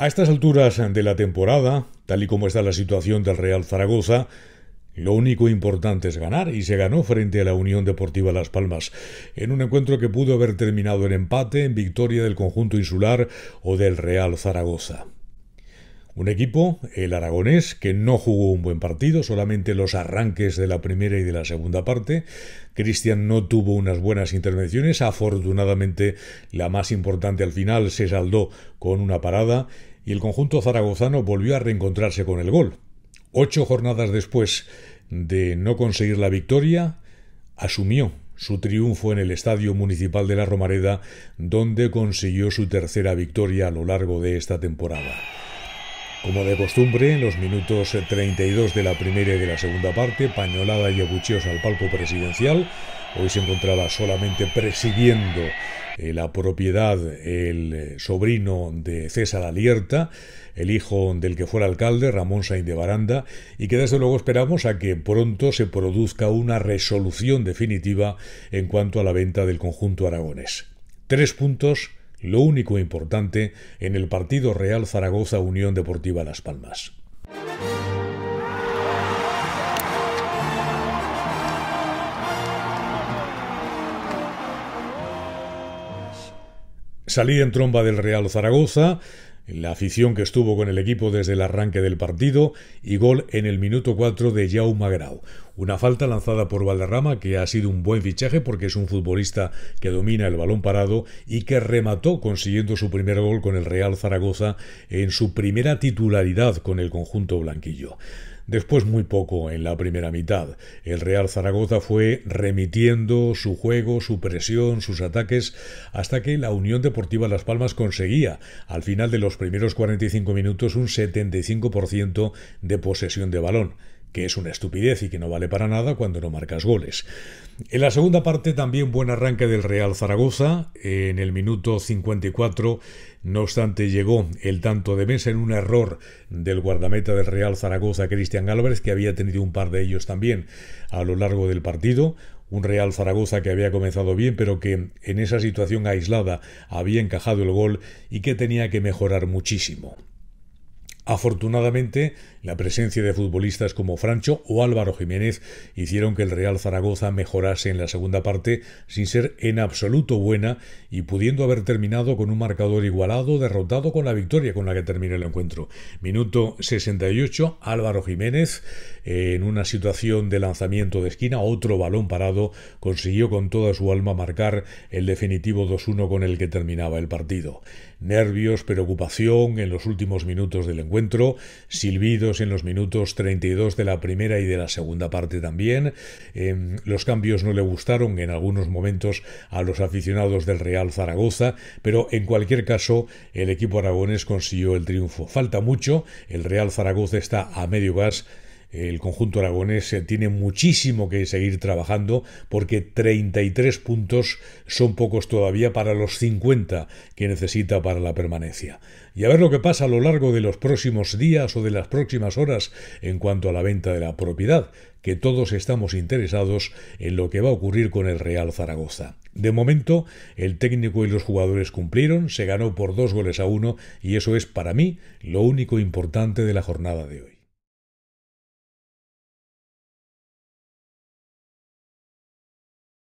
A estas alturas de la temporada, tal y como está la situación del Real Zaragoza, lo único importante es ganar y se ganó frente a la Unión Deportiva Las Palmas, en un encuentro que pudo haber terminado en empate, en victoria del conjunto insular o del Real Zaragoza. Un equipo, el aragonés, que no jugó un buen partido, solamente los arranques de la primera y de la segunda parte. Cristian no tuvo unas buenas intervenciones, afortunadamente la más importante al final se saldó con una parada y el conjunto zaragozano volvió a reencontrarse con el gol. Ocho jornadas después de no conseguir la victoria, asumió su triunfo en el Estadio Municipal de la Romareda, donde consiguió su tercera victoria a lo largo de esta temporada. Como de costumbre, en los minutos 32 de la primera y de la segunda parte, pañolada y abucheos al palco presidencial, Hoy se encontraba solamente presidiendo eh, la propiedad el eh, sobrino de César Alierta, el hijo del que fuera alcalde, Ramón Sainz de Baranda, y que desde luego esperamos a que pronto se produzca una resolución definitiva en cuanto a la venta del conjunto aragonés. Tres puntos, lo único importante, en el partido Real Zaragoza Unión Deportiva Las Palmas. Salida en tromba del Real Zaragoza, la afición que estuvo con el equipo desde el arranque del partido y gol en el minuto 4 de Jaume Una falta lanzada por Valderrama que ha sido un buen fichaje porque es un futbolista que domina el balón parado y que remató consiguiendo su primer gol con el Real Zaragoza en su primera titularidad con el conjunto blanquillo. Después muy poco en la primera mitad. El Real Zaragoza fue remitiendo su juego, su presión, sus ataques, hasta que la Unión Deportiva Las Palmas conseguía, al final de los primeros 45 minutos, un 75% de posesión de balón que es una estupidez y que no vale para nada cuando no marcas goles. En la segunda parte también buen arranque del Real Zaragoza, en el minuto 54 no obstante llegó el tanto de mesa en un error del guardameta del Real Zaragoza Cristian Álvarez que había tenido un par de ellos también a lo largo del partido, un Real Zaragoza que había comenzado bien, pero que en esa situación aislada había encajado el gol y que tenía que mejorar muchísimo. Afortunadamente, la presencia de futbolistas como Francho o Álvaro Jiménez hicieron que el Real Zaragoza mejorase en la segunda parte sin ser en absoluto buena y pudiendo haber terminado con un marcador igualado, derrotado con la victoria con la que termina el encuentro. Minuto 68, Álvaro Jiménez, eh, en una situación de lanzamiento de esquina, otro balón parado, consiguió con toda su alma marcar el definitivo 2-1 con el que terminaba el partido. Nervios, preocupación en los últimos minutos del encuentro encuentro, silbidos en los minutos 32 de la primera y de la segunda parte también. Em, los cambios no le gustaron en algunos momentos a los aficionados del Real Zaragoza, pero en cualquier caso el equipo aragonés consiguió el triunfo. Falta mucho, el Real Zaragoza está a medio gas el conjunto aragonés eh, tiene muchísimo que seguir trabajando porque 33 puntos son pocos todavía para los 50 que necesita para la permanencia. Y a ver lo que pasa a lo largo de los próximos días o de las próximas horas en cuanto a la venta de la propiedad, que todos estamos interesados en lo que va a ocurrir con el Real Zaragoza. De momento, el técnico y los jugadores cumplieron, se ganó por dos goles a uno y eso es para mí lo único importante de la jornada de hoy.